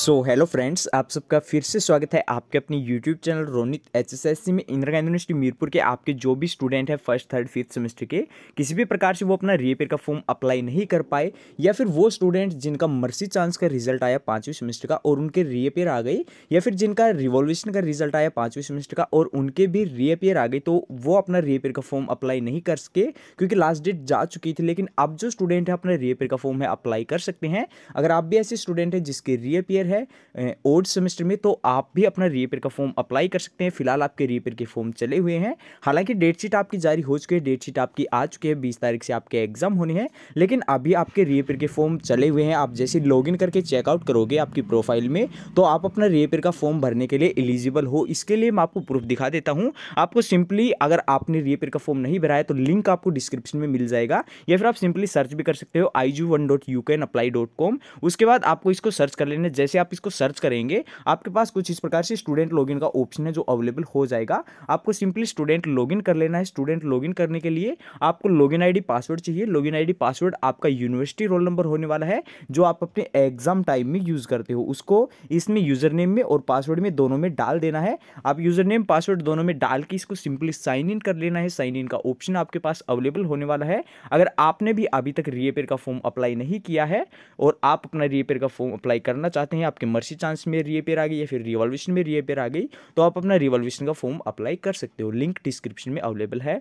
so hello friends आप सबका फिर से स्वागत है आपके अपने यूट्यूब चैनल रोनित एचएसएससी में इंदिरा गांधी यूनिवर्सिटी मीरपुर के आपके जो भी स्टूडेंट हैं फर्स्ट थर्ड फिफ्थ सेमेस्टर के किसी भी प्रकार से वो अपना रीपेयर का फॉर्म अप्लाई नहीं कर पाए या फिर वो स्टूडेंट जिनका मर्सी चांस का रिजल्ट आया पाँचवें सेमेस्टर का और उनके रीपेयर आ गई या फिर जिनका रिवोल्यूशन का रिजल्ट आया पाँचवें सेमेस्टर का और उनके भी रीपेयर आ गई तो वो अपना रीपेयर का फॉर्म अप्लाई नहीं कर सके क्योंकि लास्ट डेट जा चुकी थी लेकिन अब जो स्टूडेंट है अपना रीपेयर का फॉर्म है अप्लाई कर सकते हैं अगर आप भी ऐसे स्टूडेंट हैं जिसके रीपेयर ईयर है ओल्ड सेमेस्टर में तो आप भी अपना रीपेयर का फॉर्म अप्लाई कर सकते हैं फिलहाल आपके रीपेयर के फॉर्म चले हुए हैं हालांकि डेट शीट आपकी जारी हो चुकी है डेट शीट आपकी आ चुकी है बीस तारीख से आपके एग्जाम होने हैं लेकिन अभी आपके रीपेयर के फॉर्म चले हुए हैं आप जैसे लॉगिन करके चेकआउट करोगे आपकी प्रोफाइल में तो आप अपना रीपेयर का फॉर्म भरने के लिए एलिजिबल हो इसके लिए मैं आपको प्रूफ दिखा देता हूँ आपको सिंपली अगर आपने रीपेयर का फॉर्म नहीं भरा है तो लिंक आपको डिस्क्रिप्शन में मिल जाएगा या फिर आप सिंपली सर्च भी कर सकते हो I G one dot you can apply dot com उसके बाद आपको इसको सर्च कर लेना जैसे जैसे आप इसको सर्च करेंगे आपके पास कुछ इस प्रकार से स्टूडेंट लॉगिन का ऑप्शन है जो अवेलेबल हो जाएगा आपको सिंपली स्टूडेंट लॉगिन कर लेना है स्टूडेंट लॉगिन करने के लिए आपको लॉगिन आईडी पासवर्ड चाहिए लॉगिन आईडी पासवर्ड आपका यूनिवर्सिटी रोल नंबर होने वाला है जो आप अपने एग्जाम टाइम में यूज़ करते हो उसको इसमें यूज़र नेम में और पासवर्ड में दोनों में डाल देना है आप यूज़र नेम पासवर्ड दोनों में डाल के इसको सिंपली साइन इन कर लेना है साइन इन का ऑप्शन आपके पास अवेलेबल होने वाला है अगर आपने भी अभी तक रिएपेयर का फॉर्म अप्लाई नहीं किया है और आप अपना रिएपेयर का फॉर्म अप्लाई करना चाहते हैं हैं आपके मर्सी चांस में रिएपेयर आ गई या फिर रिवॉल्यूशन में रिएपेयर आ गई तो आप अपना रिवॉल्यूशन का फॉर्म अप्लाई कर सकते हो लिंक डिस्क्रिप्शन में अवेलेबल है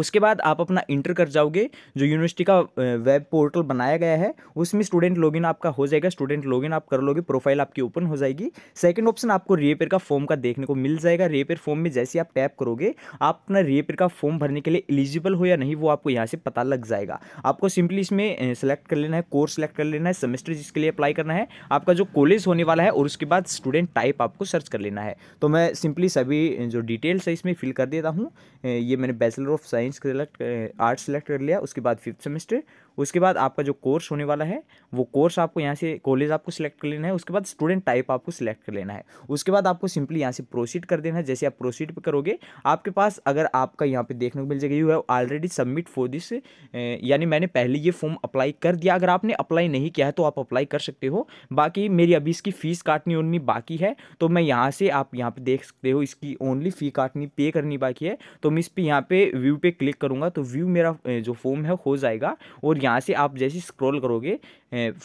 उसके बाद आप अपना इंटर कर जाओगे जो यूनिवर्सिटी का वेब पोर्टल बनाया गया है उसमें स्टूडेंट लॉगिन आपका हो जाएगा स्टूडेंट लॉगिन आप कर लोगे प्रोफाइल आपकी ओपन हो जाएगी सेकंड ऑप्शन आपको रेपेयर का फॉर्म का देखने को मिल जाएगा रेपेयर फॉर्म में जैसे आप टैप करोगे आप अपना रिएपेयर का फॉर्म भरने के लिए एलिजिबल हो या नहीं वो आपको यहाँ से पता लग जाएगा आपको सिंपली इसमें सेलेक्ट कर लेना है कोर्स सेलेक्ट कर लेना है सेमेस्टर जिसके लिए अप्लाई करना है आपका जो कॉलेज होने वाला है और उसके बाद स्टूडेंट टाइप आपको सर्च कर लेना है तो मैं सिंपली सभी जो डिटेल्स है इसमें फिल कर देता हूँ ये मैंने bachelor of science science select arts select कर लिया उसके बाद फिफ्थ सेमेस्टर उसके बाद आपका जो कोर्स होने वाला है वो कोर्स आपको यहाँ से कॉलेज आपको सेलेक्ट कर लेना है उसके बाद स्टूडेंट टाइप आपको सिलेक्ट कर लेना है उसके बाद आपको सिंपली यहाँ से प्रोसीड कर देना है जैसे आप प्रोसीड पर करोगे आपके पास अगर आपका यहाँ पे देखने को मिल जाएगा you have already submit for this यानी मैंने पहले ये फॉर्म अप्लाई कर दिया अगर आपने अप्लाई नहीं किया है तो आप अप्लाई कर सकते हो बाकी मेरी अभी इसकी फ़ीस काटनी ओननी बाकी है तो मैं यहाँ से आप यहाँ पर देख सकते हो इसकी ओनली फ़ी काटनी पे करनी बाकी है तो मैं इस पर यहाँ पे व्यू पे क्लिक करूँगा तो व्यू मेरा जो फॉर्म है हो जाएगा और यहाँ से आप जैसे स्क्रॉल करोगे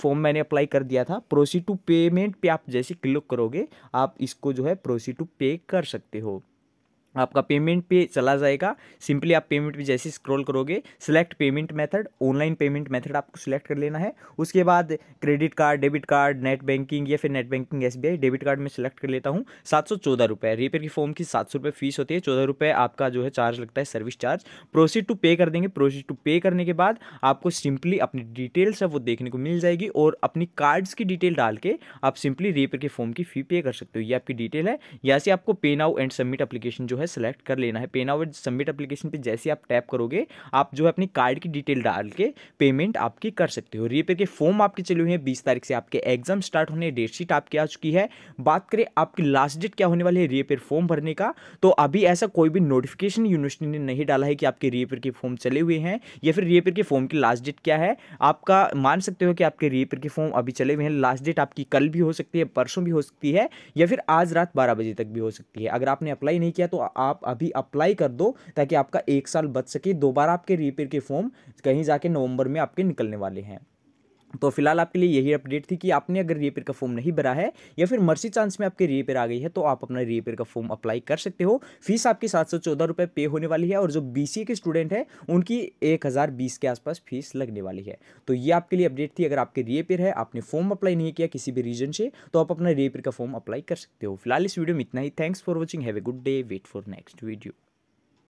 फॉर्म मैंने अप्लाई कर दिया था प्रोसीड टू पेमेंट पे आप जैसे क्लिक करोगे आप इसको जो है प्रोसीड टू पे कर सकते हो आपका पेमेंट पे चला जाएगा सिंपली आप पेमेंट पे जैसे स्क्रॉल करोगे select payment method online payment method आपको सिलेक्ट कर लेना है उसके बाद credit card debit card net banking या फिर net banking SBI debit card में सिलेक्ट कर लेता हूँ सात सौ चौदह रुपये रिपेयर की फॉर्म की सात सौ रुपये फीस होती है चौदह रुपये आपका जो है चार्ज लगता है सर्विस चार्ज प्रोसीड टू पे कर देंगे प्रोसीड टू पे करने के बाद आपको सिंपली अपनी डिटेल्स है वो देखने को मिल जाएगी और अपनी कार्ड्स की डिटेल डाल के आप सिंपली रिपेयर के फॉर्म की फी पे कर सकते हो ये आपकी डिटेल है यहाँ से आपको पे नाउ एंड सबमिट अपलीकेशन जो है सेलेक्ट कर लेना है पे नाउ और सबमिट एप्लीकेशन पे जैसे आप टैप करोगे आप जो है अपनी कार्ड की डिटेल डाल के पेमेंट आपकी कर सकते हो रीपेयर के फॉर्म आपके चले हुए हैं बीस तारीख से आपके एग्जाम स्टार्ट होने डेट शीट आपकी आ चुकी है बात करें आपकी लास्ट डेट क्या होने वाली है रीपेयर फॉर्म भरने का तो अभी ऐसा कोई भी नोटिफिकेशन यूनिवर्सिटी ने नहीं डाला है कि आपके रीपेयर के फॉर्म चले हुए हैं या फिर रीपेयर के फॉर्म की लास्ट डेट क्या है आपका मान सकते हो कि आपके रीपेयर के फॉर्म अभी चले हुए हैं लास्ट डेट आपकी कल भी हो सकती है परसों भी हो सकती है या फिर आज रात बारह बजे तक भी हो सकती है अगर आपने अप्लाई नहीं किया तो आप अभी अप्लाई कर दो ताकि आपका एक साल बच सके दोबारा आपके रिपेयर के फॉर्म कहीं जाके नवंबर में आपके निकलने वाले हैं तो फिलहाल आपके लिए यही अपडेट थी कि आपने अगर रीपेयर का फॉर्म नहीं भरा है या फिर मर्सी चांस में आपके रीपेयर आ गई है तो आप अपना रीपेयर का फॉर्म अप्लाई कर सकते हो फीस आपकी सात सौ चौदह रुपये पे होने वाली है और जो बी के स्टूडेंट हैं उनकी एक हज़ार बीस के आसपास फीस लगने वाली है तो ये आपके लिए अपडेट थी अगर आपके रीपेयर है आपने फॉर्म अप्लाई नहीं किया किसी भी रीजन से तो आप अपना रीपेयर का फॉर्म अप्लाई कर सकते हो फिलहाल इस वीडियो में इतना ही thanks for watching have a good day wait for next video